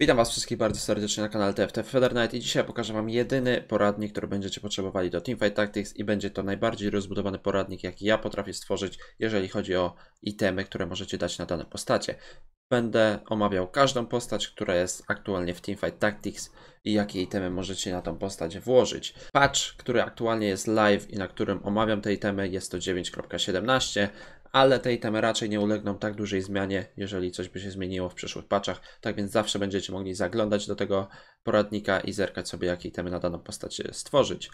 Witam Was wszystkich bardzo serdecznie na kanale TFT Feather Knight i dzisiaj pokażę Wam jedyny poradnik, który będziecie potrzebowali do Teamfight Tactics i będzie to najbardziej rozbudowany poradnik, jaki ja potrafię stworzyć, jeżeli chodzi o itemy, które możecie dać na dane postacie. Będę omawiał każdą postać, która jest aktualnie w Teamfight Tactics i jakie itemy możecie na tą postać włożyć. Patch, który aktualnie jest live i na którym omawiam te itemy jest to 9.17, ale te itemy raczej nie ulegną tak dużej zmianie, jeżeli coś by się zmieniło w przyszłych paczach. Tak więc zawsze będziecie mogli zaglądać do tego poradnika i zerkać sobie, jakie itemy na daną postać stworzyć.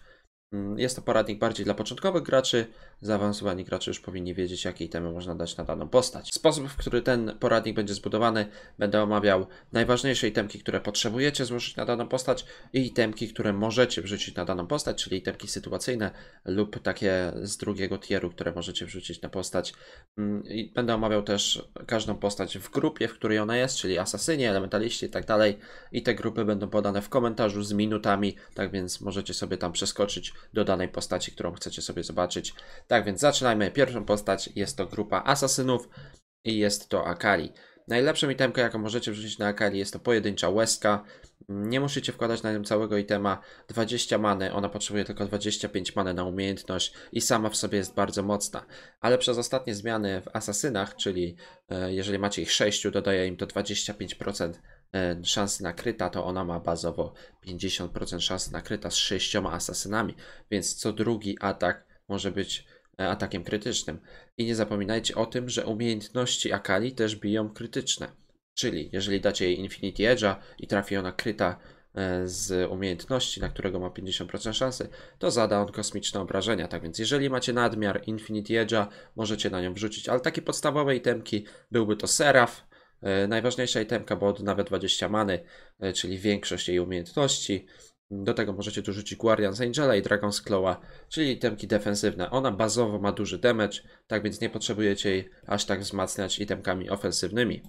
Mm, jest to poradnik bardziej dla początkowych graczy. Zaawansowani gracze już powinni wiedzieć, jakie temy można dać na daną postać. Sposób, w który ten poradnik będzie zbudowany, będę omawiał najważniejsze itemki, które potrzebujecie złożyć na daną postać i itemki, które możecie wrzucić na daną postać, czyli itemki sytuacyjne lub takie z drugiego tieru, które możecie wrzucić na postać. Mm, I będę omawiał też każdą postać w grupie, w której ona jest, czyli asasynie, elementaliści i tak dalej. I te grupy będą podane w komentarzu z minutami, tak więc możecie sobie tam przeskoczyć do danej postaci, którą chcecie sobie zobaczyć. Tak więc zaczynajmy. Pierwszą postać jest to grupa asasynów i jest to Akali. Najlepsza itemkę, jaką możecie wrzucić na Akali jest to pojedyncza łezka. Nie musicie wkładać na nią całego itema. 20 many, ona potrzebuje tylko 25 many na umiejętność i sama w sobie jest bardzo mocna. Ale przez ostatnie zmiany w asasynach, czyli e, jeżeli macie ich 6, dodaje im to 25% E, szansy na kryta, to ona ma bazowo 50% szansy na kryta z sześcioma asasynami, więc co drugi atak może być e, atakiem krytycznym. I nie zapominajcie o tym, że umiejętności Akali też biją krytyczne. Czyli jeżeli dacie jej Infinity Edge'a i trafi ona kryta e, z umiejętności, na którego ma 50% szansy, to zada on kosmiczne obrażenia. Tak więc jeżeli macie nadmiar Infinity Edge'a, możecie na nią wrzucić, ale takie podstawowe itemki byłby to Seraph. E, najważniejsza itemka, bo nawet 20 many, e, czyli większość jej umiejętności. Do tego możecie dorzucić Guardian z Angela i Dragon's Claw'a, czyli itemki defensywne. Ona bazowo ma duży damage, tak więc nie potrzebujecie jej aż tak wzmacniać itemkami ofensywnymi.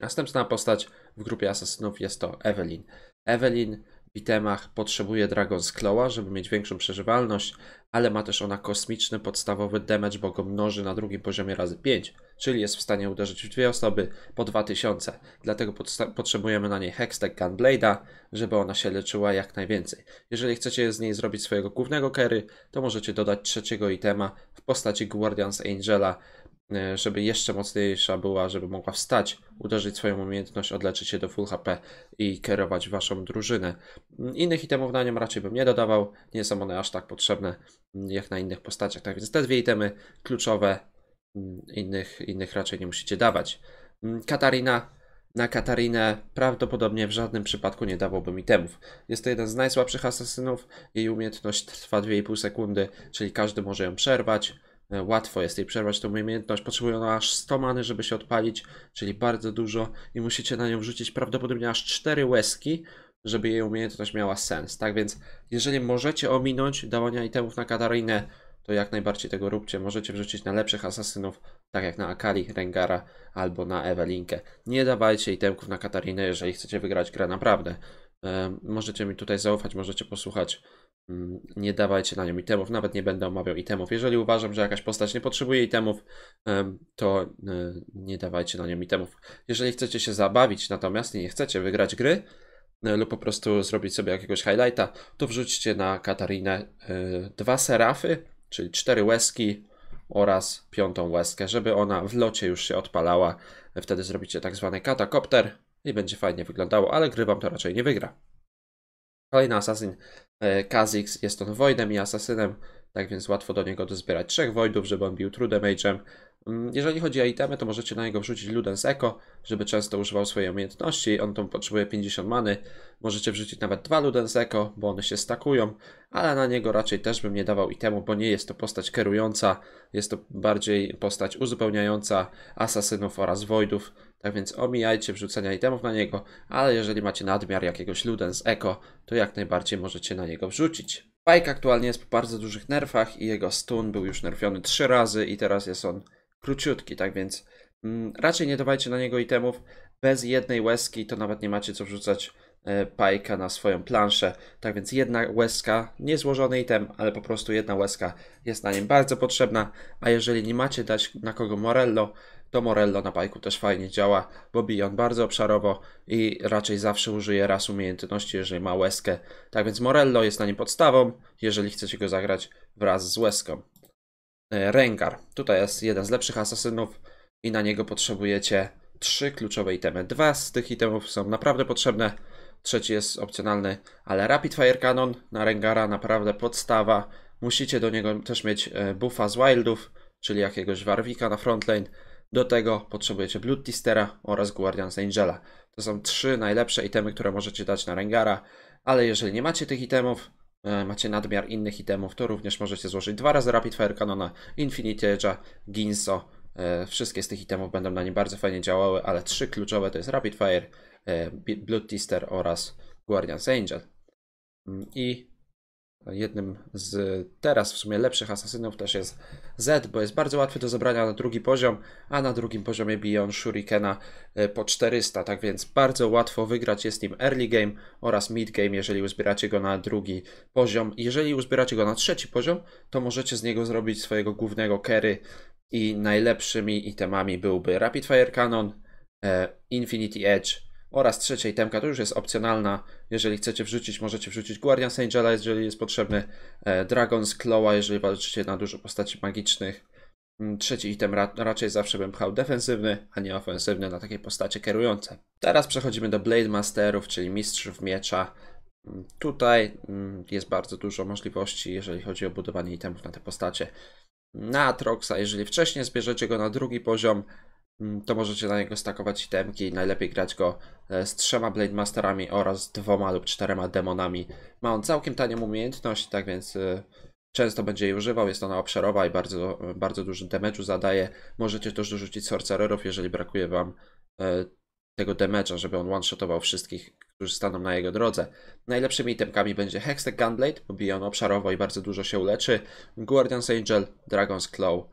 Następna postać w grupie asasynów jest to Evelyn. Evelyn bitemach potrzebuje Dragon's Claw'a, żeby mieć większą przeżywalność, ale ma też ona kosmiczny podstawowy damage, bo go mnoży na drugim poziomie razy 5, czyli jest w stanie uderzyć w dwie osoby po 2000. Dlatego potrzebujemy na niej Hextech Gunblade'a, żeby ona się leczyła jak najwięcej. Jeżeli chcecie z niej zrobić swojego głównego carry, to możecie dodać trzeciego itema w postaci Guardians Angela, E, żeby jeszcze mocniejsza była, żeby mogła wstać, uderzyć swoją umiejętność, odleczyć się do full HP i kierować waszą drużynę. Innych itemów na nią raczej bym nie dodawał, nie są one aż tak potrzebne jak na innych postaciach. Tak więc te dwie itemy kluczowe, mm, innych, innych raczej nie musicie dawać. Mm, Katarina na Katarinę prawdopodobnie w żadnym przypadku nie dawałbym itemów. Jest to jeden z najsłabszych asasynów, jej umiejętność trwa 2,5 sekundy, czyli każdy może ją przerwać. E, łatwo jest jej przerwać tą umiejętność. Potrzebuje ona aż 100 many, żeby się odpalić, czyli bardzo dużo i musicie na nią wrzucić prawdopodobnie aż 4 łezki, żeby jej umiejętność miała sens. Tak więc, jeżeli możecie ominąć dawania itemów na Katarinę, to jak najbardziej tego róbcie. Możecie wrzucić na lepszych asasynów, tak jak na Akali, Rengara albo na Evelinkę. Nie dawajcie itemków na Katarinę, jeżeli chcecie wygrać grę naprawdę. E, możecie mi tutaj zaufać, możecie posłuchać Mm, nie dawajcie na nią itemów, nawet nie będę omawiał itemów. Jeżeli uważam, że jakaś postać nie potrzebuje itemów, to e, nie dawajcie na nią itemów. Jeżeli chcecie się zabawić, natomiast nie chcecie wygrać gry e, lub po prostu zrobić sobie jakiegoś highlighta, to wrzućcie na Katarinę e, dwa serafy, czyli cztery łezki oraz piątą łezkę, żeby ona w locie już się odpalała. Wtedy zrobicie tak zwany katakopter i będzie fajnie wyglądało, ale gry wam to raczej nie wygra. Kolejny asasyn e, Kazix jest on wojdem i asasynem, tak więc łatwo do niego dozbierać trzech wojdów, żeby on bił trudem age'em. Mm, jeżeli chodzi o itemy, to możecie na niego wrzucić Ludens Echo, żeby często używał swojej umiejętności. On tą potrzebuje 50 many. Możecie wrzucić nawet dwa Ludens Echo, bo one się stakują, ale na niego raczej też bym nie dawał itemu, bo nie jest to postać kierująca, jest to bardziej postać uzupełniająca asasynów oraz voidów. Tak więc omijajcie wrzucenia itemów na niego, ale jeżeli macie nadmiar jakiegoś Ludens Echo, to jak najbardziej możecie na niego wrzucić. Pike aktualnie jest po bardzo dużych nerfach i jego stun był już nerfiony 3 razy i teraz jest on króciutki, tak więc mm, raczej nie dawajcie na niego itemów. Bez jednej łezki to nawet nie macie co wrzucać e, pajka na swoją planszę. Tak więc jedna łezka, niezłożony item, ale po prostu jedna łezka jest na nim bardzo potrzebna. A jeżeli nie macie dać na kogo Morello, to Morello na pajku też fajnie działa, bo bije on bardzo obszarowo i raczej zawsze użyje raz umiejętności, jeżeli ma łezkę. Tak więc Morello jest na nim podstawą, jeżeli chcecie go zagrać wraz z łezką. E, Rengar. Tutaj jest jeden z lepszych asasynów i na niego potrzebujecie trzy kluczowe itemy. Dwa z tych itemów są naprawdę potrzebne, trzeci jest opcjonalny, ale Rapid Fire Cannon na Rengara naprawdę podstawa. Musicie do niego też mieć e, buffa z wildów, czyli jakiegoś Warwika na frontline. Do tego potrzebujecie Blood Tistera oraz Guardian Angela. To są trzy najlepsze itemy, które możecie dać na Rengara, ale jeżeli nie macie tych itemów, E, macie nadmiar innych itemów, to również możecie złożyć dwa razy Rapid Fire Cannona, Infinity Edge'a, Ginso. E, wszystkie z tych itemów będą na nie bardzo fajnie działały, ale trzy kluczowe to jest Rapid Fire, e, Blood Tister oraz Guardian's Angel. Mm, I Jednym z teraz w sumie lepszych asasynów też jest Z, bo jest bardzo łatwy do zebrania na drugi poziom, a na drugim poziomie bije on Shurikena e, po 400, tak więc bardzo łatwo wygrać jest nim early game oraz mid game, jeżeli uzbieracie go na drugi poziom. Jeżeli uzbieracie go na trzeci poziom, to możecie z niego zrobić swojego głównego carry i najlepszymi itemami byłby Rapid Fire Cannon, e, Infinity Edge, oraz trzeciej temka. To już jest opcjonalna. Jeżeli chcecie wrzucić, możecie wrzucić Guardian Angela, jeżeli jest potrzebny. E, Dragon's Claw'a, jeżeli walczycie na dużo postaci magicznych. Mm, trzeci item ra raczej zawsze bym pchał defensywny, a nie ofensywny na takie postacie kierujące. Teraz przechodzimy do Blade Masterów, czyli mistrzów miecza. Mm, tutaj mm, jest bardzo dużo możliwości, jeżeli chodzi o budowanie itemów na te postacie. Na Atroxa, jeżeli wcześniej zbierzecie go na drugi poziom, Mm, to możecie na niego stakować itemki i najlepiej grać go e, z trzema Blade Masterami oraz dwoma lub czterema demonami. Ma on całkiem tanią umiejętność, tak więc e, często będzie jej używał. Jest ona obszarowa i bardzo, e, bardzo dużo damage'u zadaje. Możecie też dorzucić sorcererów, jeżeli brakuje wam tego damage'a, żeby on one-shotował wszystkich, którzy staną na jego drodze. Najlepszymi itemkami będzie Hextech Gunblade, bo bije on obszarowo i bardzo dużo się uleczy, Guardian's Angel, Dragon's Claw,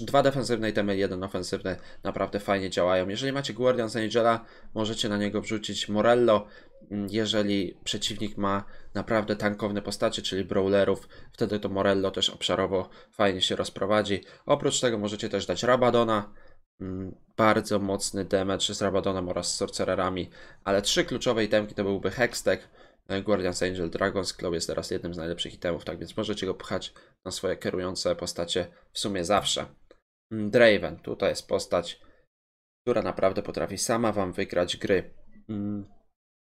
Dwa defensywne itemy, jeden ofensywny naprawdę fajnie działają. Jeżeli macie Guardians Angela, możecie na niego wrzucić Morello. Mm, jeżeli przeciwnik ma naprawdę tankowne postacie, czyli brawlerów, wtedy to Morello też obszarowo fajnie się rozprowadzi. Oprócz tego możecie też dać Rabadona, mm, bardzo mocny damage z Rabadonem oraz z Sorcererami, ale trzy kluczowe itemki to byłby Hextech, E, Guardians Angel Dragons Claw jest teraz jednym z najlepszych itemów, tak więc możecie go pchać na swoje kierujące postacie w sumie zawsze. Mm, Draven, tutaj jest postać, która naprawdę potrafi sama wam wygrać gry. Mm,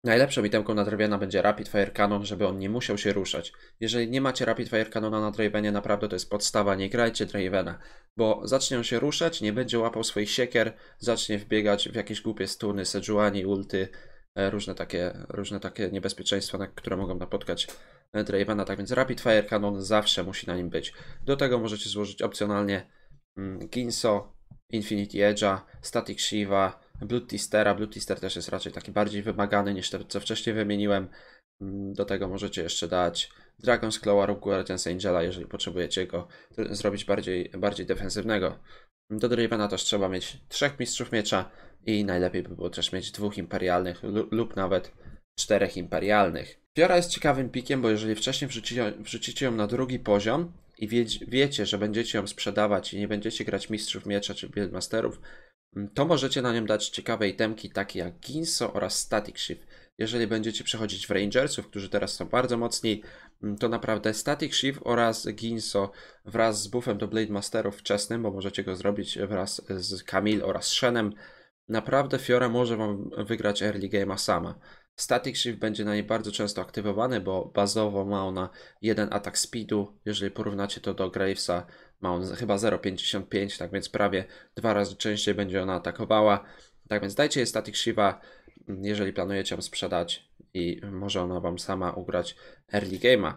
najlepszą itemką na Dravena będzie Rapid Fire Cannon, żeby on nie musiał się ruszać. Jeżeli nie macie Rapid Fire Cannona na Dravenie, naprawdę to jest podstawa, nie grajcie Dravena, bo zacznie on się ruszać, nie będzie łapał swoich siekier, zacznie wbiegać w jakieś głupie stuny, sejuani, ulty, E, różne takie, różne takie niebezpieczeństwa, które mogą napotkać e, Dravena, tak więc Rapid Fire Cannon zawsze musi na nim być. Do tego możecie złożyć opcjonalnie mm, Ginso, Infinity Edge'a, Static Shiva, Blood Tistera. Blood Tister też jest raczej taki bardziej wymagany niż to, co wcześniej wymieniłem. Mm, do tego możecie jeszcze dać Dragon's Claw'a lub Guardian's Angela, jeżeli potrzebujecie go zrobić bardziej, bardziej defensywnego. Do Dravena też trzeba mieć trzech mistrzów miecza, i najlepiej by było też mieć dwóch imperialnych lub nawet czterech imperialnych. Fiora jest ciekawym pikiem, bo jeżeli wcześniej wrzucicie, wrzucicie ją na drugi poziom i wie, wiecie, że będziecie ją sprzedawać i nie będziecie grać mistrzów miecza czy masterów, mm, to możecie na nią dać ciekawe itemki takie jak Ginso oraz Static Shift. Jeżeli będziecie przechodzić w Rangersów, którzy teraz są bardzo mocni, mm, to naprawdę Static Shift oraz Ginso wraz z buffem do Blade Masterów wczesnym, bo możecie go zrobić wraz z Kamil oraz Shenem, Naprawdę Fiora może Wam wygrać early game'a sama. Static Shift będzie na niej bardzo często aktywowany, bo bazowo ma ona jeden atak speedu. Jeżeli porównacie to do Gravesa, ma on chyba 0,55, tak więc prawie dwa razy częściej będzie ona atakowała. Tak więc dajcie jej Static Shiva, jeżeli planujecie ją sprzedać i może ona Wam sama ugrać early game'a.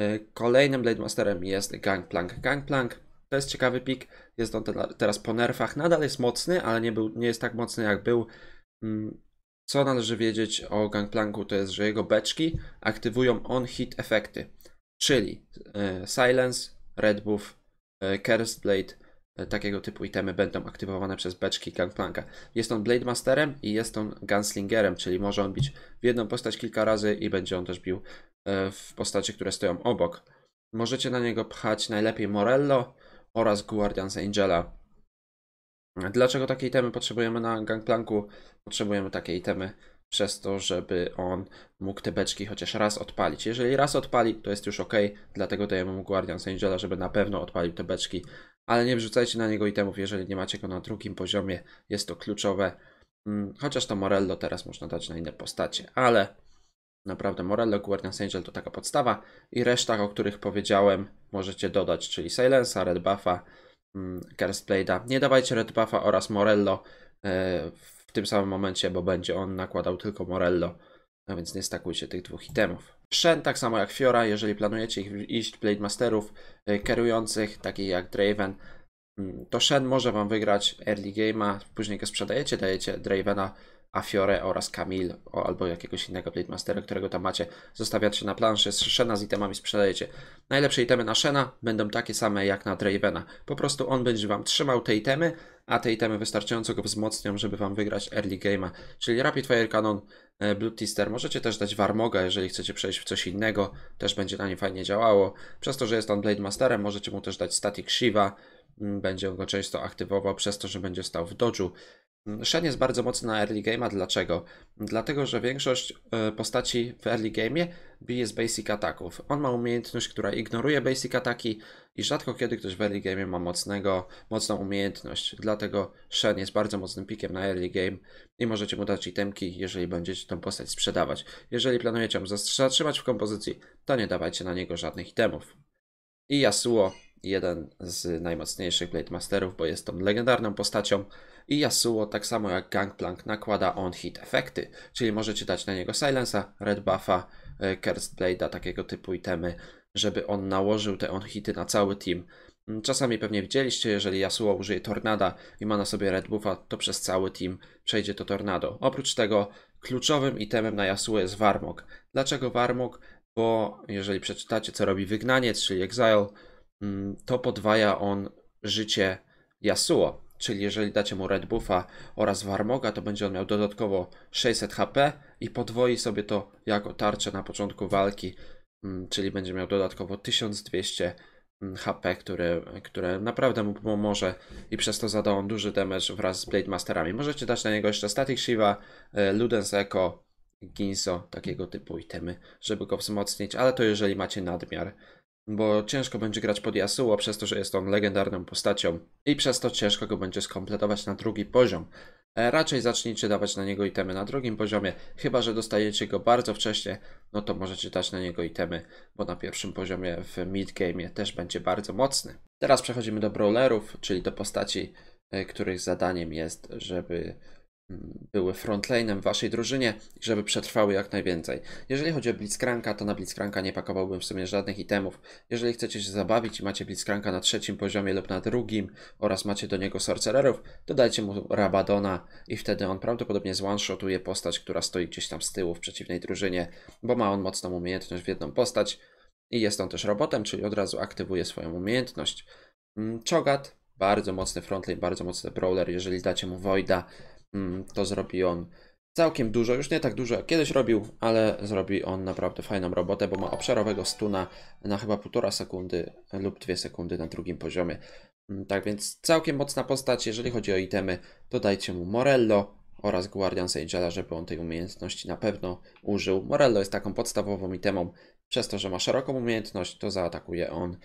Y, kolejnym Blade Masterem jest Gangplank. Gangplank to jest ciekawy pik. Jest on teraz po nerfach. Nadal jest mocny, ale nie, był, nie jest tak mocny jak był. Mm, co należy wiedzieć o Gangplanku, to jest, że jego beczki aktywują on-hit efekty, czyli e, Silence, Red Buff, e, Cursed Blade, e, takiego typu itemy będą aktywowane przez beczki Gangplanka. Jest on Blade Masterem i jest on Gunslingerem, czyli może on bić w jedną postać kilka razy i będzie on też bił e, w postaci, które stoją obok. Możecie na niego pchać najlepiej Morello, oraz Guardians Angela. Dlaczego takiej temy potrzebujemy na gangplanku? Potrzebujemy takiej temy przez to, żeby on mógł te beczki chociaż raz odpalić. Jeżeli raz odpali, to jest już ok, dlatego dajemy mu Guardians Angela, żeby na pewno odpalił te beczki, ale nie wrzucajcie na niego itemów, jeżeli nie macie go na drugim poziomie, jest to kluczowe. Mm, chociaż to Morello teraz można dać na inne postacie, ale Naprawdę Morello, Guardians Angel to taka podstawa i reszta, o których powiedziałem, możecie dodać, czyli Silence'a, Red Buffa, Kerstblade'a. Mm, nie dawajcie Red Buffa oraz Morello e, w tym samym momencie, bo będzie on nakładał tylko Morello, a no więc nie stakujcie tych dwóch itemów. Shen, tak samo jak Fiora, jeżeli planujecie ich iść Blade Masterów e, kierujących, takich jak Draven, mm, to Shen może Wam wygrać early game'a, później go sprzedajecie, dajecie Dravena Afiorę oraz Kamil albo jakiegoś innego Blade którego tam macie, zostawiacie na planszy, z Shena z itemami sprzedajecie. Najlepsze itemy na Shena będą takie same jak na Dravena. Po prostu on będzie wam trzymał te itemy, a te itemy wystarczająco go wzmocnią, żeby wam wygrać early game'a. Czyli Rapid Fire Cannon, e, Blood Tister, możecie też dać Warmoga, jeżeli chcecie przejść w coś innego, też będzie na nie fajnie działało. Przez to, że jest on Blade możecie mu też dać Static Shiva, będzie on go często aktywował przez to, że będzie stał w dodżu. Shen jest bardzo mocny na early game, a dlaczego? Dlatego, że większość e, postaci w early game bije z basic ataków. On ma umiejętność, która ignoruje basic ataki i rzadko kiedy ktoś w early game ma mocnego, mocną umiejętność. Dlatego Shen jest bardzo mocnym pikiem na early game i możecie mu dać itemki, jeżeli będziecie tą postać sprzedawać. Jeżeli planujecie ją zatrzymać w kompozycji, to nie dawajcie na niego żadnych itemów. I Yasuo jeden z najmocniejszych Blade Masterów, bo jest tą legendarną postacią i Yasuo, tak samo jak Gangplank, nakłada on hit efekty, czyli możecie dać na niego Silensa, Red Buffa, e, Cursed Blade'a, takiego typu itemy, żeby on nałożył te on hity na cały team. Mm, czasami pewnie widzieliście, jeżeli Yasuo użyje tornada i ma na sobie Red Buffa, to przez cały team przejdzie to tornado. Oprócz tego kluczowym itemem na Yasuo jest Warmog. Dlaczego Warmog? Bo jeżeli przeczytacie co robi Wygnaniec, czyli Exile, Mm, to podwaja on życie Yasuo. Czyli jeżeli dacie mu Red Buffa oraz Warmoga, to będzie on miał dodatkowo 600 HP i podwoi sobie to jako tarczę na początku walki, mm, czyli będzie miał dodatkowo 1200 mm, HP, które, które naprawdę mu pomoże i przez to zada on duży damage wraz z Blade Masterami. Możecie dać na niego jeszcze Static Shiva, e, Ludens Echo, Ginzo, takiego typu itemy, żeby go wzmocnić, ale to jeżeli macie nadmiar bo ciężko będzie grać pod Yasuo przez to, że jest on legendarną postacią i przez to ciężko go będzie skompletować na drugi poziom. E, raczej zacznijcie dawać na niego itemy na drugim poziomie, chyba że dostajecie go bardzo wcześnie, no to możecie dać na niego itemy, bo na pierwszym poziomie w mid-game też będzie bardzo mocny. Teraz przechodzimy do brawlerów, czyli do postaci, e, których zadaniem jest, żeby były frontlanem w waszej drużynie, żeby przetrwały jak najwięcej. Jeżeli chodzi o Blitzcranka, to na Blitzcranka nie pakowałbym w sumie żadnych itemów. Jeżeli chcecie się zabawić i macie Blitzcranka na trzecim poziomie lub na drugim oraz macie do niego sorcererów, dodajcie mu Rabadona i wtedy on prawdopodobnie one shotuje postać, która stoi gdzieś tam z tyłu w przeciwnej drużynie, bo ma on mocną umiejętność w jedną postać i jest on też robotem, czyli od razu aktywuje swoją umiejętność. Mm, Czogat, bardzo mocny frontlane, bardzo mocny brawler, jeżeli dacie mu Voida, Mm, to zrobi on całkiem dużo, już nie tak dużo jak kiedyś robił, ale zrobi on naprawdę fajną robotę, bo ma obszarowego stuna na chyba półtora sekundy lub dwie sekundy na drugim poziomie. Mm, tak więc całkiem mocna postać, jeżeli chodzi o itemy, dodajcie mu Morello oraz Guardian Angela, żeby on tej umiejętności na pewno użył. Morello jest taką podstawową itemą, przez to, że ma szeroką umiejętność, to zaatakuje on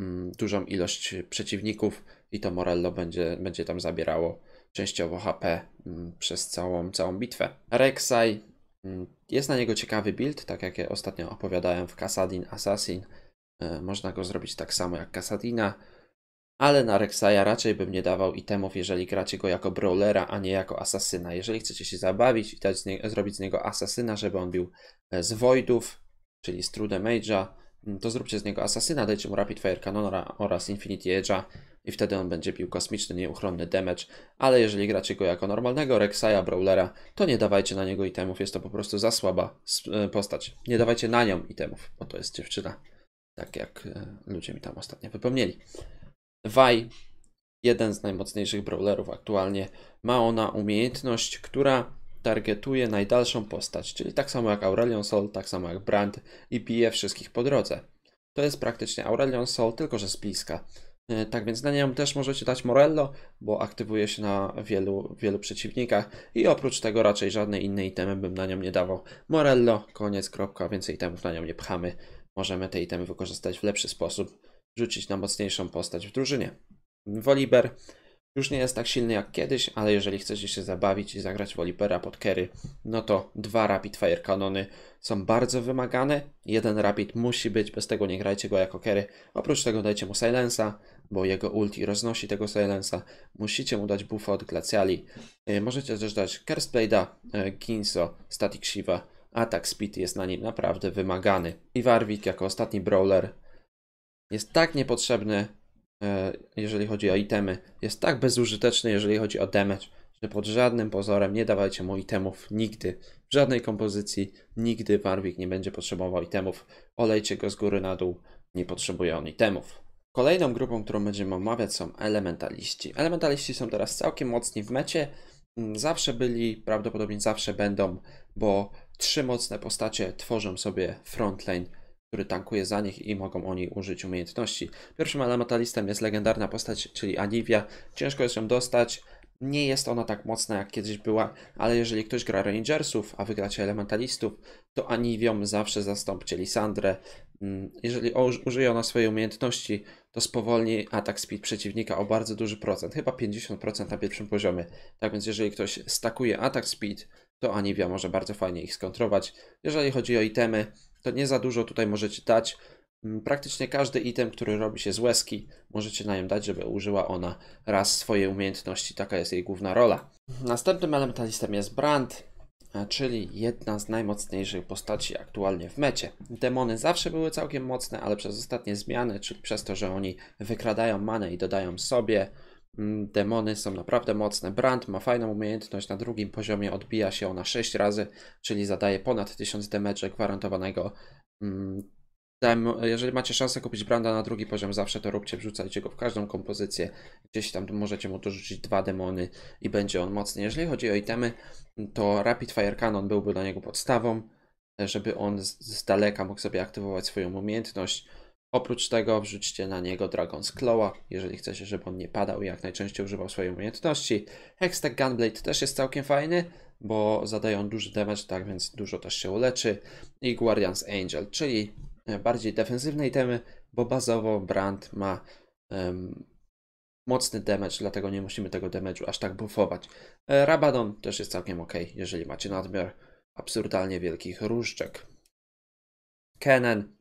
mm, dużą ilość przeciwników i to Morello będzie, będzie tam zabierało częściowo HP mm, przez całą, całą bitwę. Rek'Sai mm, jest na niego ciekawy build, tak jak ja ostatnio opowiadałem w Kasadin Assassin. E, można go zrobić tak samo jak Kasadina, ale na Rek'Sai'a raczej bym nie dawał itemów, jeżeli gracie go jako brawlera, a nie jako asasyna. Jeżeli chcecie się zabawić i dać z nie- zrobić z niego asasyna, żeby on bił e, z Voidów, czyli z True Damage'a, Mm, to zróbcie z niego asasyna, dajcie mu Rapid Fire Cannonera oraz Infinity Edge'a i wtedy on będzie pił kosmiczny, nieuchronny damage, ale jeżeli gracie go jako normalnego Rek'Sai'a, Brawlera, to nie dawajcie na niego itemów, jest to po prostu za słaba e, postać. Nie dawajcie na nią itemów, bo to jest dziewczyna, tak jak e, ludzie mi tam ostatnio wypomnieli. Vai, jeden z najmocniejszych Brawlerów aktualnie, ma ona umiejętność, która targetuje najdalszą postać, czyli tak samo jak Aurelion Sol, tak samo jak Brand i bije wszystkich po drodze. To jest praktycznie Aurelion Sol, tylko że z bliska. E, tak więc na nią też możecie dać Morello, bo aktywuje się na wielu, wielu przeciwnikach i oprócz tego raczej żadne inne itemy bym na nią nie dawał. Morello, koniec, kropka, więcej itemów na nią nie pchamy. Możemy te itemy wykorzystać w lepszy sposób, rzucić na mocniejszą postać w drużynie. Woliber już nie jest tak silny jak kiedyś, ale jeżeli chcecie się zabawić i zagrać Wolipera pod Kery, no to dwa Rapid Fire kanony są bardzo wymagane. Jeden Rapid musi być, bez tego nie grajcie go jako Kery. Oprócz tego dajcie mu Silensa, bo jego ulti roznosi tego Silensa. Musicie mu dać buffa od Glaciali. E, możecie też dać Curseplade'a, e, Ginso, Static Shiva. Atak Speed jest na nim naprawdę wymagany. I Warwick jako ostatni brawler jest tak niepotrzebny, E, jeżeli chodzi o itemy, jest tak bezużyteczny, jeżeli chodzi o damage, że pod żadnym pozorem nie dawajcie mu itemów nigdy. W żadnej kompozycji nigdy Warwick nie będzie potrzebował itemów. Olejcie go z góry na dół, nie potrzebuje on itemów. Kolejną grupą, którą będziemy omawiać są elementaliści. Elementaliści są teraz całkiem mocni w mecie. Mm, zawsze byli, prawdopodobnie zawsze będą, bo trzy mocne postacie tworzą sobie frontline który tankuje za nich i mogą oni użyć umiejętności. Pierwszym elementalistem jest legendarna postać, czyli Anivia. Ciężko jest ją dostać, nie jest ona tak mocna jak kiedyś była, ale jeżeli ktoś gra Rangersów, a wygracie Elementalistów, to Aniwią zawsze zastąpcie Lisandrę. Mm, jeżeli użyje ona swojej umiejętności, to spowolni atak speed przeciwnika o bardzo duży procent, chyba 50% na pierwszym poziomie. Tak więc jeżeli ktoś stakuje atak speed, to Anivia może bardzo fajnie ich skontrować. Jeżeli chodzi o itemy, to nie za dużo tutaj możecie dać. Mm, praktycznie każdy item, który robi się z łezki, możecie na nią dać, żeby użyła ona raz swojej umiejętności. Taka jest jej główna rola. Następnym elementalistem jest Brand, e, czyli jedna z najmocniejszych postaci aktualnie w mecie. Demony zawsze były całkiem mocne, ale przez ostatnie zmiany, czyli przez to, że oni wykradają manę i dodają sobie, Mm, demony są naprawdę mocne. Brand ma fajną umiejętność, na drugim poziomie odbija się ona 6 razy, czyli zadaje ponad 1000 damage gwarantowanego. Mm, jeżeli macie szansę kupić Branda na drugi poziom, zawsze to róbcie, wrzucajcie go w każdą kompozycję. Gdzieś tam możecie mu dorzucić dwa demony i będzie on mocny. Jeżeli chodzi o itemy, to Rapid Fire Cannon byłby dla niego podstawą, żeby on z, z daleka mógł sobie aktywować swoją umiejętność Oprócz tego wrzućcie na niego Dragon's Claw'a, jeżeli chcecie, żeby on nie padał i jak najczęściej używał swojej umiejętności. Hextech Gunblade też jest całkiem fajny, bo zadaje on duży damage, tak więc dużo też się uleczy. I Guardian's Angel, czyli e, bardziej defensywnej temy, bo bazowo Brand ma um, mocny damage, dlatego nie musimy tego damage'u aż tak buffować. E, Rabadon też jest całkiem ok, jeżeli macie nadmiar absurdalnie wielkich różdżek. Kennen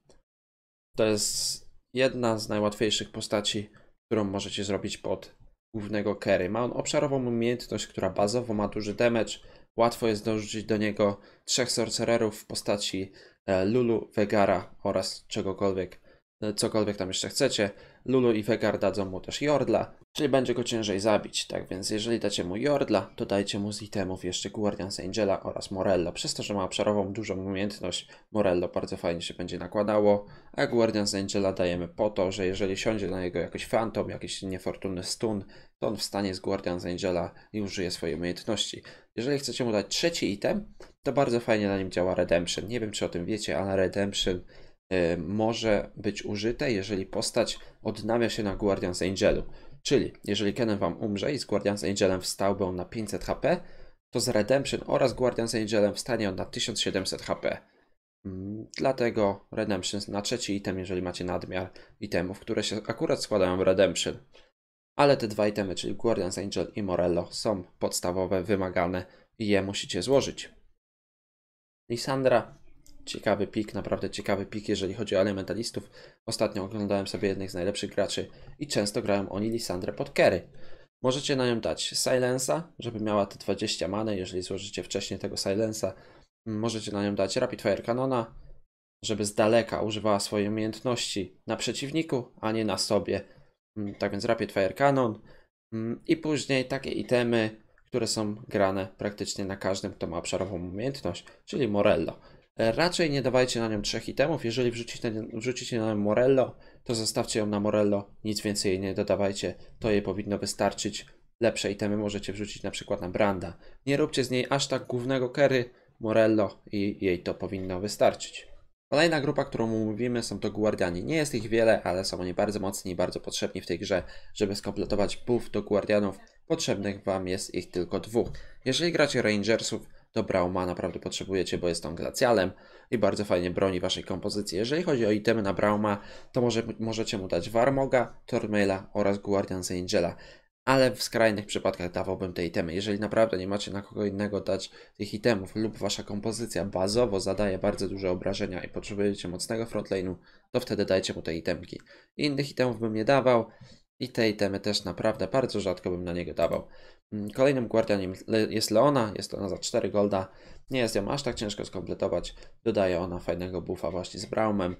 to jest jedna z najłatwiejszych postaci, którą możecie zrobić pod głównego carry. Ma on obszarową umiejętność, która bazowo ma duży damage. Łatwo jest dorzucić do niego trzech sorcererów w postaci e, Lulu, Vegara oraz czegokolwiek, e, cokolwiek tam jeszcze chcecie. Lulu i Vegar dadzą mu też Jordla, czyli będzie go ciężej zabić. Tak więc jeżeli dacie mu Jordla, to dajcie mu z itemów jeszcze Guardians Angela oraz Morello. Przez to, że ma obszarową dużą umiejętność, Morello bardzo fajnie się będzie nakładało, a Guardians Angela dajemy po to, że jeżeli siądzie na niego jakiś fantom, jakiś niefortunny stun, to on wstanie z Guardians Angela i użyje swojej umiejętności. Jeżeli chcecie mu dać trzeci item, to bardzo fajnie na nim działa Redemption. Nie wiem, czy o tym wiecie, ale Redemption Y, może być użyte, jeżeli postać odnawia się na Guardians Angelu. Czyli jeżeli Kenem wam umrze i z Guardians Angelem wstałby on na 500 HP, to z Redemption oraz Guardians Angelem wstanie on na 1700 HP. Mm, dlatego Redemption na trzeci item, jeżeli macie nadmiar itemów, które się akurat składają w Redemption. Ale te dwa itemy, czyli Guardians Angel i Morello, są podstawowe, wymagane i je musicie złożyć. Lisandra Ciekawy pik, naprawdę ciekawy pik, jeżeli chodzi o elementalistów. Ostatnio oglądałem sobie jednych z najlepszych graczy i często grają oni Lisandrę pod carry. Możecie na nią dać Silensa, żeby miała te 20 many, jeżeli złożycie wcześniej tego Silensa. Możecie na nią dać Rapid Fire Canona, żeby z daleka używała swojej umiejętności na przeciwniku, a nie na sobie. Mm, tak więc Rapid Fire Cannon mm, i później takie itemy, które są grane praktycznie na każdym, kto ma obszarową umiejętność, czyli Morello. Raczej nie dawajcie na nią trzech itemów. Jeżeli wrzucicie, wrzucicie na nią Morello, to zostawcie ją na Morello. Nic więcej jej nie dodawajcie. To jej powinno wystarczyć. Lepsze itemy możecie wrzucić na przykład na Branda. Nie róbcie z niej aż tak głównego kery Morello i jej to powinno wystarczyć. Kolejna grupa, którą mówimy, są to Guardiani. Nie jest ich wiele, ale są oni bardzo mocni i bardzo potrzebni w tej grze. Żeby skompletować buff do Guardianów, potrzebnych Wam jest ich tylko dwóch. Jeżeli gracie Rangersów, Dobra Uma naprawdę potrzebujecie, bo jest on glacjalem i bardzo fajnie broni waszej kompozycji. Jeżeli chodzi o itemy na Brauma, to może, możecie mu dać Warmoga, Tormaila oraz Guardians Angela ale w skrajnych przypadkach dawałbym te itemy. Jeżeli naprawdę nie macie na kogo innego dać tych itemów lub wasza kompozycja bazowo zadaje bardzo duże obrażenia i potrzebujecie mocnego frontlane'u, to wtedy dajcie mu te itemki. Innych itemów bym nie dawał, i te itemy też naprawdę bardzo rzadko bym na niego dawał. Mm, kolejnym Guardianem jest Leona, jest ona za 4 golda. Nie jest ją aż tak ciężko skompletować. Dodaje ona fajnego buffa właśnie z Braumem.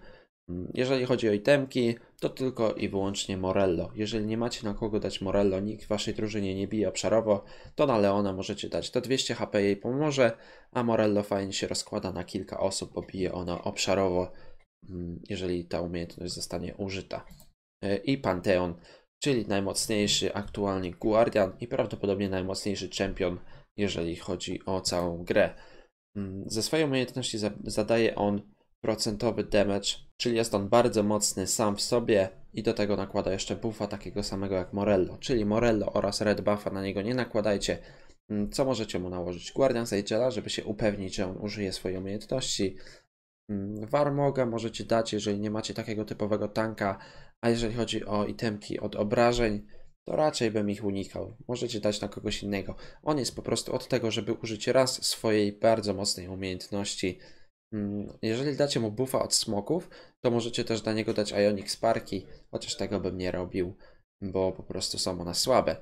Mm, jeżeli chodzi o itemki, to tylko i wyłącznie Morello. Jeżeli nie macie na kogo dać Morello, nikt w waszej drużynie nie bije obszarowo, to na Leona możecie dać. To 200 HP jej pomoże, a Morello fajnie się rozkłada na kilka osób, bo bije ona obszarowo, mm, jeżeli ta umiejętność zostanie użyta. E, I Panteon czyli najmocniejszy aktualnie Guardian i prawdopodobnie najmocniejszy Champion, jeżeli chodzi o całą grę. Mm, ze swojej umiejętności zadaje on procentowy damage, czyli jest on bardzo mocny sam w sobie i do tego nakłada jeszcze buffa takiego samego jak Morello, czyli Morello oraz red buffa na niego nie nakładajcie. Mm, co możecie mu nałożyć? Guardian Sagela, żeby się upewnić, że on użyje swojej umiejętności. Mm, Warmoga możecie dać, jeżeli nie macie takiego typowego tanka, a jeżeli chodzi o itemki od obrażeń, to raczej bym ich unikał. Możecie dać na kogoś innego. On jest po prostu od tego, żeby użyć raz swojej bardzo mocnej umiejętności. Mm, jeżeli dacie mu buffa od smoków, to możecie też dla niego dać Ionic Sparki, chociaż tego bym nie robił, bo po prostu są one słabe.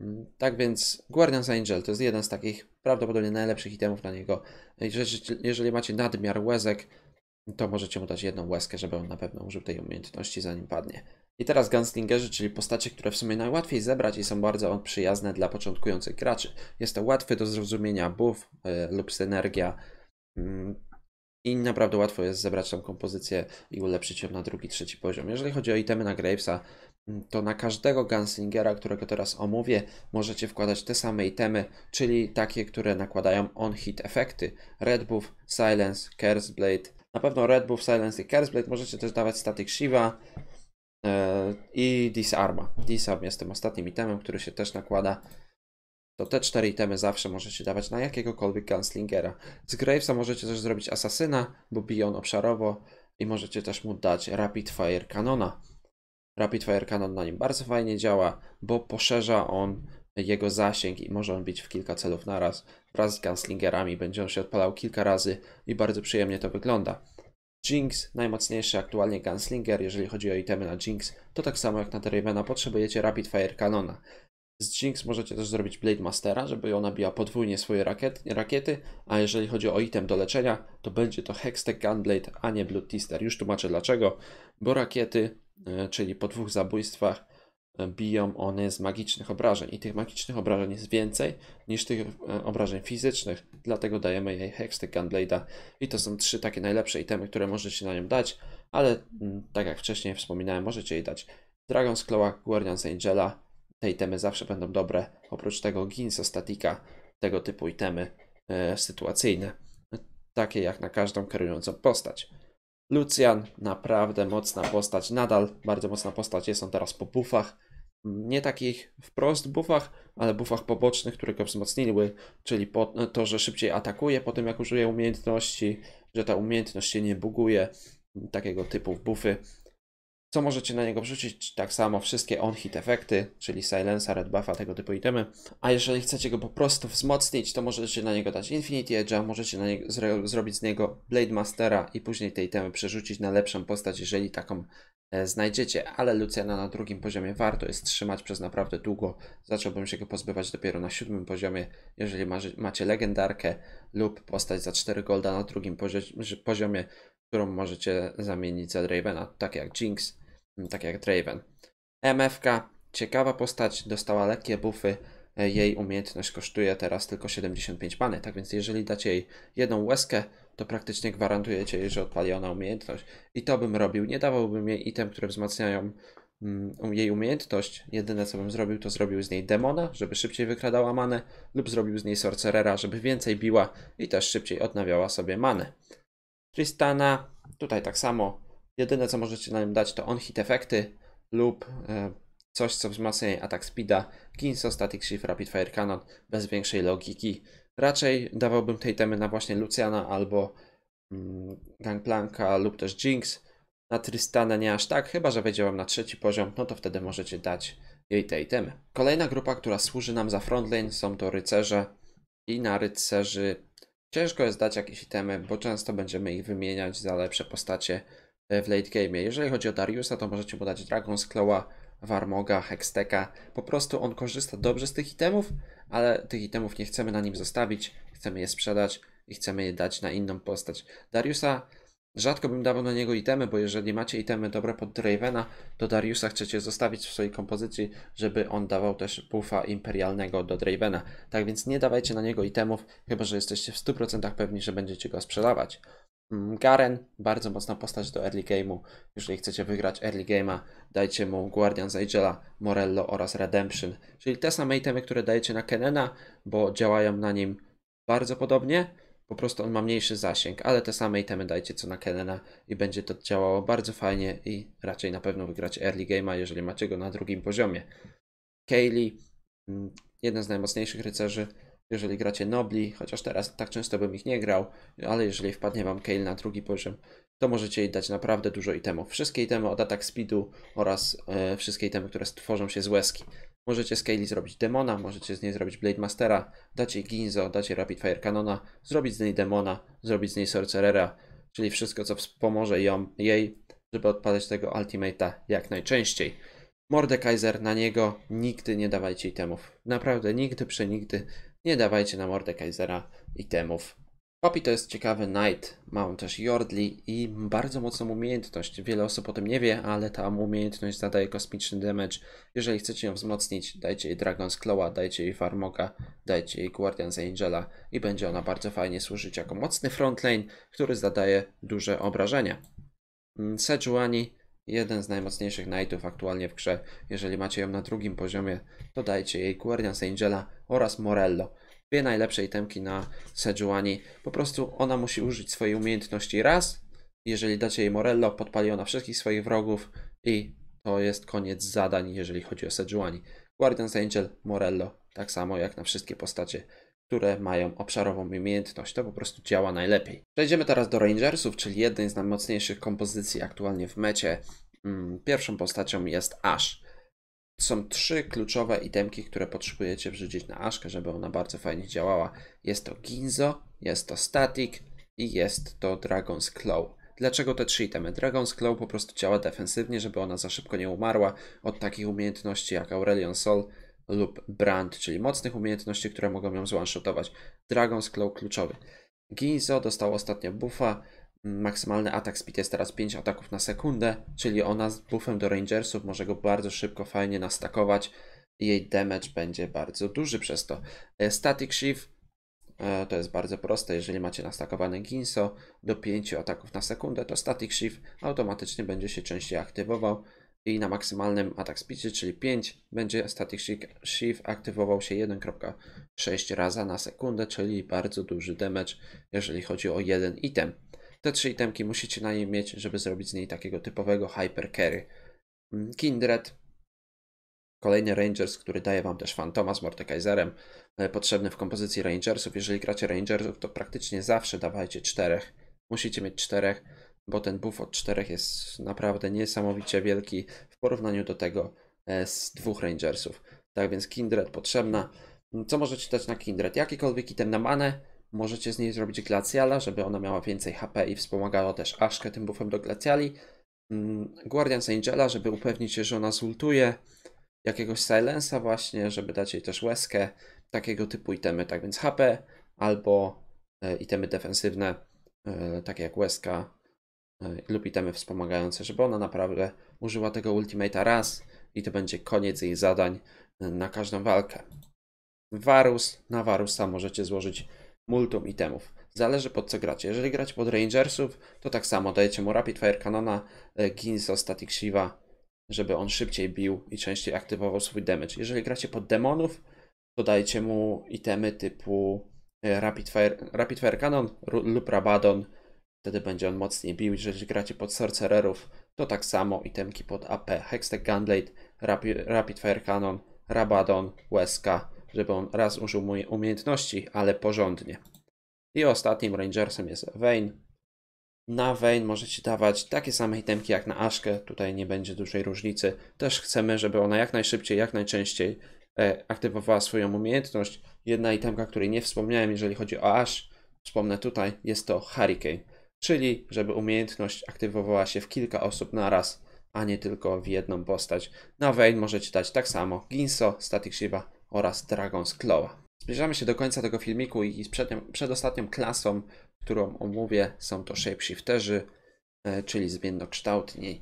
Mm, tak więc Guardians Angel to jest jeden z takich prawdopodobnie najlepszych itemów na niego. Jeżeli, jeżeli macie nadmiar łezek, to możecie mu dać jedną łezkę, żeby on na pewno użył tej umiejętności zanim padnie. I teraz Gunslingerzy, czyli postacie, które w sumie najłatwiej zebrać i są bardzo przyjazne dla początkujących graczy. Jest to łatwy do zrozumienia buff e, lub synergia mm, i naprawdę łatwo jest zebrać tą kompozycję i ulepszyć ją na drugi, trzeci poziom. Jeżeli chodzi o itemy na Gravesa, mm, to na każdego Gunslingera, którego teraz omówię, możecie wkładać te same itemy, czyli takie, które nakładają on-hit efekty. Red Buff, Silence, Curse Blade, na pewno Red Buff, Silence i Curse Blade. Możecie też dawać Static Shiva e, i Disarma. Disarm jest tym ostatnim itemem, który się też nakłada. To te cztery itemy zawsze możecie dawać na jakiegokolwiek Gunslingera. Z Gravesa możecie też zrobić Asasyna, bo bije on obszarowo i możecie też mu dać Rapid Fire Cannona. Rapid Fire Cannon na nim bardzo fajnie działa, bo poszerza on jego zasięg i może on być w kilka celów naraz. Wraz z gunslingerami będzie on się odpalał kilka razy i bardzo przyjemnie to wygląda. Jinx, najmocniejszy aktualnie gunslinger, jeżeli chodzi o itemy na Jinx, to tak samo jak na Terravena potrzebujecie Rapid Fire kanona Z Jinx możecie też zrobić Blade Mastera, żeby ona biła podwójnie swoje rakiet, rakiety, a jeżeli chodzi o item do leczenia, to będzie to Hextech Gunblade, a nie Blood Tister. Już tłumaczę dlaczego, bo rakiety, e, czyli po dwóch zabójstwach, biją one z magicznych obrażeń i tych magicznych obrażeń jest więcej niż tych e, obrażeń fizycznych, dlatego dajemy jej Hextech Gunblade'a i to są trzy takie najlepsze itemy, które możecie na nią dać, ale mm, tak jak wcześniej wspominałem, możecie jej dać Dragon's Claw'a, Guardian's Angela, te itemy zawsze będą dobre, oprócz tego Ginsa Statica, tego typu itemy e, sytuacyjne, takie jak na każdą kierującą postać. Lucian, naprawdę mocna postać, nadal bardzo mocna postać, jest on teraz po buffach. Mm, nie takich wprost buffach, ale buffach pobocznych, które go wzmocniły, czyli po, no, to, że szybciej atakuje po tym, jak użyje umiejętności, że ta umiejętność się nie buguje, mm, takiego typu buffy co możecie na niego wrzucić. Tak samo wszystkie on-hit efekty, czyli silensa, red buffa, tego typu itemy. A jeżeli chcecie go po prostu wzmocnić, to możecie na niego dać Infinity Edge'a, możecie na niego, zro zrobić z niego Blade Mastera i później te itemy przerzucić na lepszą postać, jeżeli taką e, znajdziecie. Ale Luciana na drugim poziomie warto jest trzymać przez naprawdę długo. Zacząłbym się go pozbywać dopiero na siódmym poziomie, jeżeli ma macie legendarkę lub postać za 4 golda na drugim pozi poziomie, którą możecie zamienić za Dravena, tak jak Jinx, Mm, tak jak Draven. MFK, ciekawa postać, dostała lekkie buffy, e, jej umiejętność kosztuje teraz tylko 75 bany, tak więc jeżeli dacie jej jedną łezkę, to praktycznie gwarantujecie jej, że odpali ona umiejętność. I to bym robił, nie dawałbym jej item, które wzmacniają mm, jej umiejętność. Jedyne co bym zrobił, to zrobił z niej demona, żeby szybciej wykradała manę, lub zrobił z niej sorcerera, żeby więcej biła i też szybciej odnawiała sobie manę. Tristana, tutaj tak samo Jedyne co możecie nam dać to on-hit efekty lub e, coś co wzmacnia atak speeda, Kinso, Static Shift, Rapid Fire Cannon bez większej logiki. Raczej dawałbym tej temy na właśnie Luciana albo mm, Gangplanka lub też Jinx. Na Tristana nie aż tak, chyba że wejdzie wam na trzeci poziom, no to wtedy możecie dać jej tej temy. Kolejna grupa, która służy nam za frontlane są to rycerze i na rycerzy ciężko jest dać jakieś itemy, bo często będziemy ich wymieniać za lepsze postacie E, w late game. Jeżeli chodzi o Dariusa, to możecie mu dać Dragon's Claw'a, Warmoga, Hexteka. Po prostu on korzysta dobrze z tych itemów, ale tych itemów nie chcemy na nim zostawić, chcemy je sprzedać i chcemy je dać na inną postać. Dariusa rzadko bym dawał na niego itemy, bo jeżeli macie itemy dobre pod Dravena, to Dariusa chcecie zostawić w swojej kompozycji, żeby on dawał też buffa imperialnego do Dravena. Tak więc nie dawajcie na niego itemów, chyba że jesteście w 100% pewni, że będziecie go sprzedawać. Mm, Garen, bardzo mocna postać do early game'u. Jeżeli chcecie wygrać early game'a, dajcie mu Guardian z Morello oraz Redemption. Czyli te same itemy, które dajecie na Kenena, bo działają na nim bardzo podobnie. Po prostu on ma mniejszy zasięg, ale te same itemy dajcie co na Kenena i będzie to działało bardzo fajnie i raczej na pewno wygrać early game'a, jeżeli macie go na drugim poziomie. Kaylee, mm, jeden z najmocniejszych rycerzy, jeżeli gracie Nobli, chociaż teraz tak często bym ich nie grał, ale jeżeli wpadnie Wam Kale na drugi poziom, to możecie jej dać naprawdę dużo itemów. Wszystkie itemy od atak speedu oraz e, wszystkie itemy, które stworzą się z łezki. Możecie z Kaylee zrobić demona, możecie z niej zrobić Blade Mastera, dacie Ginzo, dacie Rapid Fire Cannona, zrobić z niej demona, zrobić z niej Sorcerera, czyli wszystko, co wspomoże ją, jej, żeby odpadać tego ultimate'a jak najczęściej. Mordekaiser na niego nigdy nie dawajcie itemów. Naprawdę nigdy, przenigdy. Nie dawajcie na mordę Kaisera itemów. Poppy to jest ciekawy knight, ma on też Yordli i bardzo mocną umiejętność. Wiele osób o tym nie wie, ale ta umiejętność zadaje kosmiczny damage. Jeżeli chcecie ją wzmocnić, dajcie jej Dragon's Claw'a, dajcie jej Farmoga, dajcie jej Guardian's Angela i będzie ona bardzo fajnie służyć jako mocny frontlane, który zadaje duże obrażenia. Mm, Sejuani jeden z najmocniejszych knightów aktualnie w grze. Jeżeli macie ją na drugim poziomie, to dajcie jej Guardians Angela oraz Morello. Dwie najlepsze itemki na Sejuani. Po prostu ona musi użyć swojej umiejętności raz. Jeżeli dacie jej Morello, podpali ona wszystkich swoich wrogów i to jest koniec zadań, jeżeli chodzi o Sejuani. Guardians Angel, Morello, tak samo jak na wszystkie postacie które mają obszarową umiejętność. To po prostu działa najlepiej. Przejdziemy teraz do Rangersów, czyli jednej z najmocniejszych kompozycji aktualnie w mecie. Mm, pierwszą postacią jest Ash. Są trzy kluczowe itemki, które potrzebujecie wrzucić na Ashkę, żeby ona bardzo fajnie działała. Jest to Ginzo, jest to Static i jest to Dragon's Claw. Dlaczego te trzy itemy? Dragon's Claw po prostu działa defensywnie, żeby ona za szybko nie umarła od takich umiejętności jak Aurelion Sol, lub Brand, czyli mocnych umiejętności, które mogą ją zwanshotować. Dragon's Claw kluczowy. Ginzo dostał ostatnio buffa. Maksymalny atak speed jest teraz 5 ataków na sekundę, czyli ona z buffem do Rangersów może go bardzo szybko, fajnie nastakować. Jej damage będzie bardzo duży przez to. E, Static Shift e, to jest bardzo proste, jeżeli macie nastakowane Ginso do 5 ataków na sekundę, to Static Shift automatycznie będzie się częściej aktywował i na maksymalnym atak speedzie, czyli 5, będzie static shift aktywował się 1.6 razy na sekundę, czyli bardzo duży damage, jeżeli chodzi o jeden item. Te trzy itemki musicie na niej mieć, żeby zrobić z niej takiego typowego hyper carry. Mm, Kindred, kolejny Rangers, który daje Wam też Fantoma z Mordekaiserem, e, potrzebny w kompozycji Rangersów. Jeżeli gracie Rangersów, to praktycznie zawsze dawajcie czterech. Musicie mieć czterech, bo ten buff od czterech jest naprawdę niesamowicie wielki w porównaniu do tego e, z dwóch Rangersów. Tak więc Kindred potrzebna. Co możecie dać na Kindred? Jakikolwiek item na manę, możecie z niej zrobić Glaciala, żeby ona miała więcej HP i wspomagała też Ashkę tym buffem do Glaciali. Mm, Guardians Angela, żeby upewnić się, że ona zultuje. Jakiegoś Silensa właśnie, żeby dać jej też łezkę. Takiego typu itemy, tak więc HP albo e, itemy defensywne, e, takie jak łezka, E, lub itemy wspomagające, żeby ona naprawdę użyła tego ultimata raz i to będzie koniec jej zadań e, na każdą walkę. Varus, na Varusa możecie złożyć multum itemów. Zależy pod co gracie. Jeżeli gracie pod Rangersów, to tak samo dajecie mu Rapid Fire Kanona, e, Ginzo, Static Shiva, żeby on szybciej bił i częściej aktywował swój damage. Jeżeli gracie pod demonów, to dajcie mu itemy typu Rapid Fire, Rapid Fire Cannon lub Rabadon, Wtedy będzie on mocniej bił. Jeżeli gracie pod Sorcererów, to tak samo itemki pod AP. Hextech Gunblade, Rapid, Rapid Fire Cannon, Rabadon, Łeska, żeby on raz użył mojej umiejętności, ale porządnie. I ostatnim Rangersem jest Vayne. Na Vayne możecie dawać takie same itemki jak na Ashkę, tutaj nie będzie dużej różnicy. Też chcemy, żeby ona jak najszybciej, jak najczęściej e, aktywowała swoją umiejętność. Jedna itemka, której nie wspomniałem, jeżeli chodzi o Ash, wspomnę tutaj, jest to Hurricane czyli żeby umiejętność aktywowała się w kilka osób naraz, a nie tylko w jedną postać. Na Vayne możecie dać tak samo Ginso, Static Shiba oraz Dragon's Claw. Zbliżamy się do końca tego filmiku i przednią, przedostatnią klasą, którą omówię, są to shapeshifterzy, e, czyli zmiennokształtni.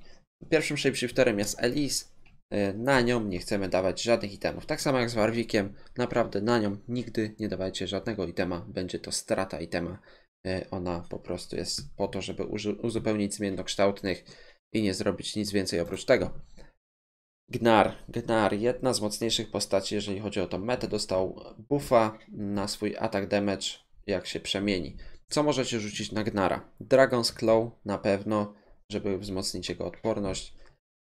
Pierwszym shapeshifterem jest Elise. E, na nią nie chcemy dawać żadnych itemów. Tak samo jak z Warwikiem, naprawdę na nią nigdy nie dawajcie żadnego itema, będzie to strata itema. E, ona po prostu jest po to, żeby uzupełnić zmiennokształtnych i nie zrobić nic więcej oprócz tego. Gnar. Gnar, jedna z mocniejszych postaci, jeżeli chodzi o tą metę, dostał buffa na swój atak damage, jak się przemieni. Co możecie rzucić na Gnara? Dragon's Claw na pewno, żeby wzmocnić jego odporność.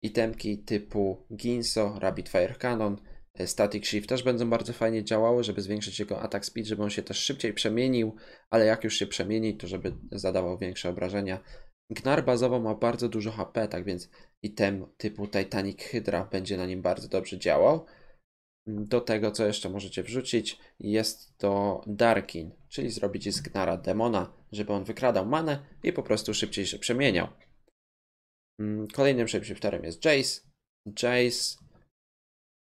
Itemki typu Ginso, Rabbit Fire Cannon, E, static shift też będą bardzo fajnie działały, żeby zwiększyć jego atak speed, żeby on się też szybciej przemienił, ale jak już się przemieni, to żeby zadawał większe obrażenia. Gnar bazowo ma bardzo dużo HP, tak więc item typu Titanic Hydra będzie na nim bardzo dobrze działał. Do tego, co jeszcze możecie wrzucić, jest to Darkin, czyli zrobić z Gnara demona, żeby on wykradał manę i po prostu szybciej się przemieniał. Mm, kolejnym shapeshifterem jest Jace. Jace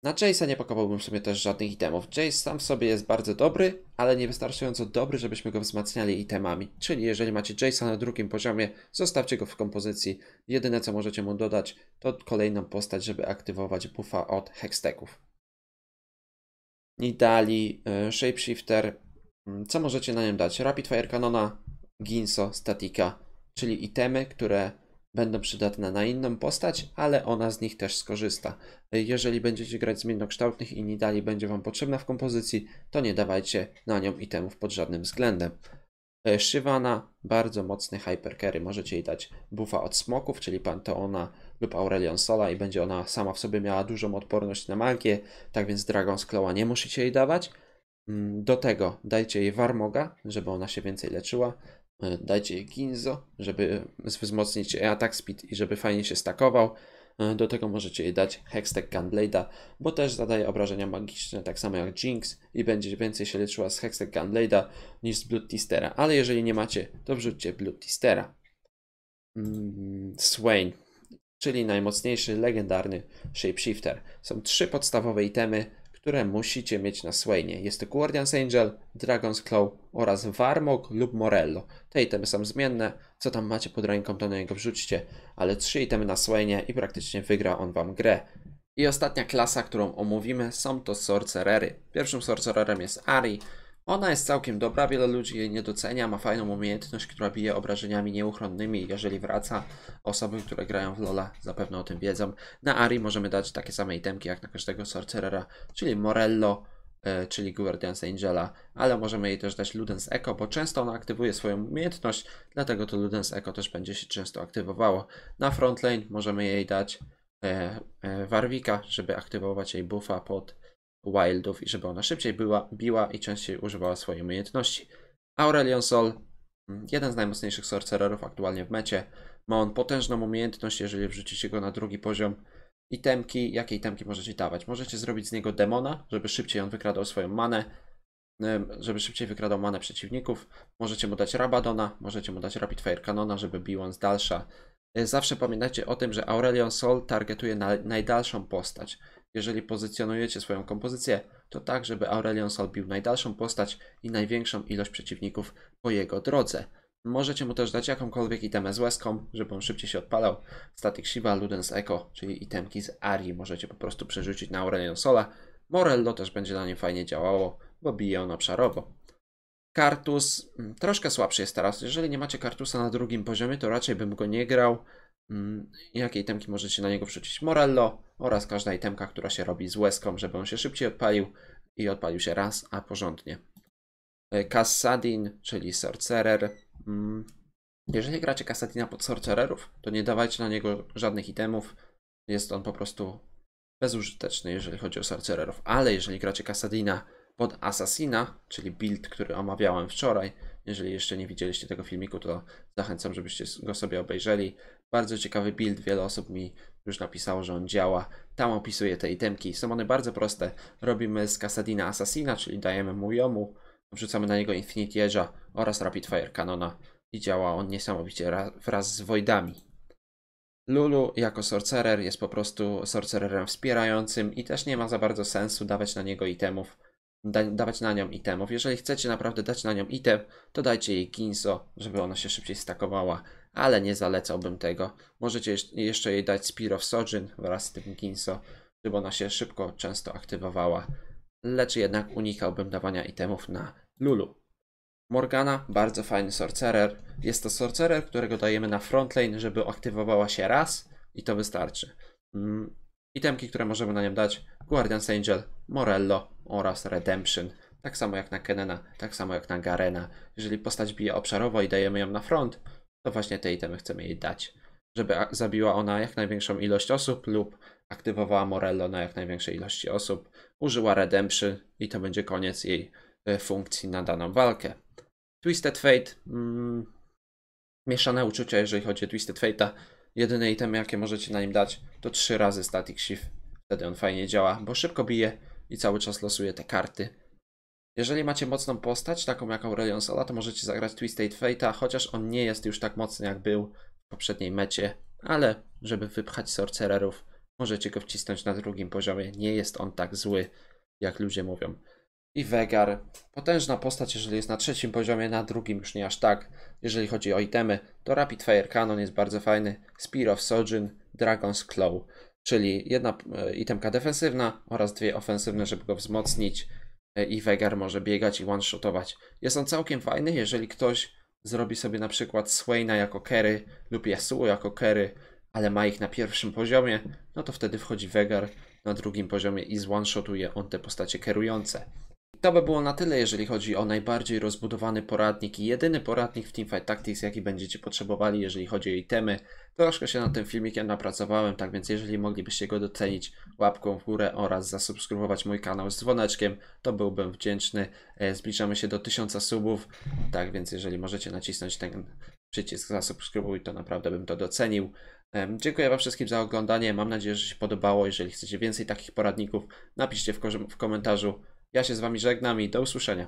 na Jace'a nie pakowałbym sobie też żadnych itemów. Jace sam w sobie jest bardzo dobry, ale niewystarczająco dobry, żebyśmy go wzmacniali itemami. Czyli jeżeli macie Jace'a na drugim poziomie, zostawcie go w kompozycji. Jedyne co możecie mu dodać, to kolejną postać, żeby aktywować buffa od hexteków. Nidali, e, Shapeshifter. Mm, co możecie na nim dać? Rapid Fire Kanona, Ginso, Statika, czyli itemy, które będą przydatne na inną postać, ale ona z nich też skorzysta. Jeżeli będziecie grać zmiennokształtnych i Nidali będzie Wam potrzebna w kompozycji, to nie dawajcie na nią itemów pod żadnym względem. E, Shyvana, bardzo mocny hypercarry, możecie jej dać buffa od smoków, czyli Panteona lub Aurelion Sola i będzie ona sama w sobie miała dużą odporność na magię, tak więc Dragon's Claw'a nie musicie jej dawać. Mm, do tego dajcie jej Warmoga, żeby ona się więcej leczyła. E, dajcie Ginzo, żeby wzmocnić attack speed i żeby fajnie się stakował. E, do tego możecie jej dać Hextech Gunblade'a, bo też zadaje obrażenia magiczne, tak samo jak Jinx i będzie więcej się leczyła z Hextech Gunblade'a niż z Blood Tistera. Ale jeżeli nie macie, to wrzućcie Blood Tistera. Mm, Swain, czyli najmocniejszy, legendarny Shapeshifter. Są trzy podstawowe itemy, które musicie mieć na Swainie. Jest to Guardian's Angel, Dragon's Claw oraz Warmog lub Morello. Te itemy są zmienne, co tam macie pod ręką to na niego wrzućcie, ale trzy itemy na Swainie i praktycznie wygra on wam grę. I ostatnia klasa, którą omówimy są to Sorcerery. Pierwszym Sorcererem jest Ari, ona jest całkiem dobra, wiele ludzi jej nie docenia, ma fajną umiejętność, która bije obrażeniami nieuchronnymi. Jeżeli wraca, osoby, które grają w Lola zapewne o tym wiedzą. Na Ari możemy dać takie same itemki jak na każdego Sorcerera, czyli Morello, e, czyli Guardians Angela, ale możemy jej też dać Ludens Echo, bo często ona aktywuje swoją umiejętność, dlatego to Ludens Echo też będzie się często aktywowało. Na frontlane możemy jej dać e, e, Warwika, żeby aktywować jej buffa pod wildów i żeby ona szybciej była, biła i częściej używała swojej umiejętności. Aurelion Sol, mm, jeden z najmocniejszych sorcererów aktualnie w mecie. Ma on potężną umiejętność, jeżeli wrzucicie go na drugi poziom. I temki, jakiej temki możecie dawać? Możecie zrobić z niego demona, żeby szybciej on wykradał swoją manę, żeby szybciej wykradał manę przeciwników. Możecie mu dać Rabadona, możecie mu dać Rapid Fire kanona, żeby bił on z dalsza. E, zawsze pamiętajcie o tym, że Aurelion Sol targetuje na najdalszą postać. Jeżeli pozycjonujecie swoją kompozycję, to tak, żeby Aurelion Sol bił najdalszą postać i największą ilość przeciwników po jego drodze. Możecie mu też dać jakąkolwiek itemę z łezką, żeby on szybciej się odpalał. Static Shiva, Ludens Echo, czyli itemki z Arii możecie po prostu przerzucić na Aurelion Sola. Morello też będzie na nim fajnie działało, bo bije on obszarowo. Kartus mm, troszkę słabszy jest teraz. Jeżeli nie macie kartusa na drugim poziomie, to raczej bym go nie grał. Mm, jakie itemki możecie na niego wrzucić? Morello oraz każda itemka, która się robi z łezką, żeby on się szybciej odpalił i odpalił się raz, a porządnie. E, Kassadin, czyli Sorcerer. Mm, jeżeli gracie Kassadina pod Sorcererów, to nie dawajcie na niego żadnych itemów. Jest on po prostu bezużyteczny, jeżeli chodzi o Sorcererów. Ale jeżeli gracie Kassadina pod Assassina, czyli build, który omawiałem wczoraj, jeżeli jeszcze nie widzieliście tego filmiku, to zachęcam, żebyście go sobie obejrzeli. Bardzo ciekawy build, wiele osób mi już napisało, że on działa. Tam opisuję te itemki. Są one bardzo proste. Robimy z Kasadina Assassina, czyli dajemy mu jomu, wrzucamy na niego Infinity Edge'a oraz Rapid Fire Cannona i działa on niesamowicie wraz z Voidami. Lulu jako sorcerer jest po prostu sorcererem wspierającym i też nie ma za bardzo sensu dawać na niego itemów, da dawać na nią itemów. Jeżeli chcecie naprawdę dać na nią item, to dajcie jej Ginzo, żeby ona się szybciej stakowała ale nie zalecałbym tego. Możecie jeszcze jej dać Spear of Sojourn wraz z tym Ginso, żeby ona się szybko, często aktywowała, lecz jednak unikałbym dawania itemów na Lulu. Morgana, bardzo fajny sorcerer. Jest to sorcerer, którego dajemy na frontlane, żeby aktywowała się raz i to wystarczy. Mm. Itemki, które możemy na nią dać, Guardian's Angel, Morello oraz Redemption. Tak samo jak na Kenena, tak samo jak na Garena. Jeżeli postać bije obszarowo i dajemy ją na front, to właśnie te itemy chcemy jej dać. Żeby zabiła ona jak największą ilość osób lub aktywowała Morello na jak największej ilości osób, użyła Redemption i to będzie koniec jej e, funkcji na daną walkę. Twisted Fate, mm, mieszane uczucia jeżeli chodzi o Twisted Fate'a. Jedyne itemy jakie możecie na nim dać to trzy razy Static Shift. Wtedy on fajnie działa, bo szybko bije i cały czas losuje te karty jeżeli macie mocną postać, taką jak Aurelion Sola, to możecie zagrać Twisted Fate'a, chociaż on nie jest już tak mocny jak był w poprzedniej mecie, ale żeby wypchać Sorcererów, możecie go wcisnąć na drugim poziomie. Nie jest on tak zły, jak ludzie mówią. I Vegar, potężna postać, jeżeli jest na trzecim poziomie, na drugim już nie aż tak. Jeżeli chodzi o itemy, to Rapid Fire Cannon jest bardzo fajny, Spear of Sojin, Dragon's Claw, czyli jedna e, itemka defensywna oraz dwie ofensywne, żeby go wzmocnić E, i Wegar może biegać i one-shotować. Jest on całkiem fajny, jeżeli ktoś zrobi sobie na przykład Swaina jako kery lub Yasuo jako kery, ale ma ich na pierwszym poziomie, no to wtedy wchodzi Wegar na drugim poziomie i z one-shotuje on te postacie kierujące to by było na tyle, jeżeli chodzi o najbardziej rozbudowany poradnik i jedyny poradnik w Teamfight Tactics, jaki będziecie potrzebowali, jeżeli chodzi o itemy. Troszkę się nad tym filmikiem napracowałem, tak więc jeżeli moglibyście go docenić łapką w górę oraz zasubskrybować mój kanał z dzwoneczkiem, to byłbym wdzięczny. E, zbliżamy się do 1000 subów, tak więc jeżeli możecie nacisnąć ten przycisk zasubskrybuj, to naprawdę bym to docenił. Dziękuję Wam wszystkim za oglądanie. Mam nadzieję, że się podobało. Jeżeli chcecie więcej takich poradników, napiszcie w, w komentarzu. Ja się z Wami żegnam i do usłyszenia.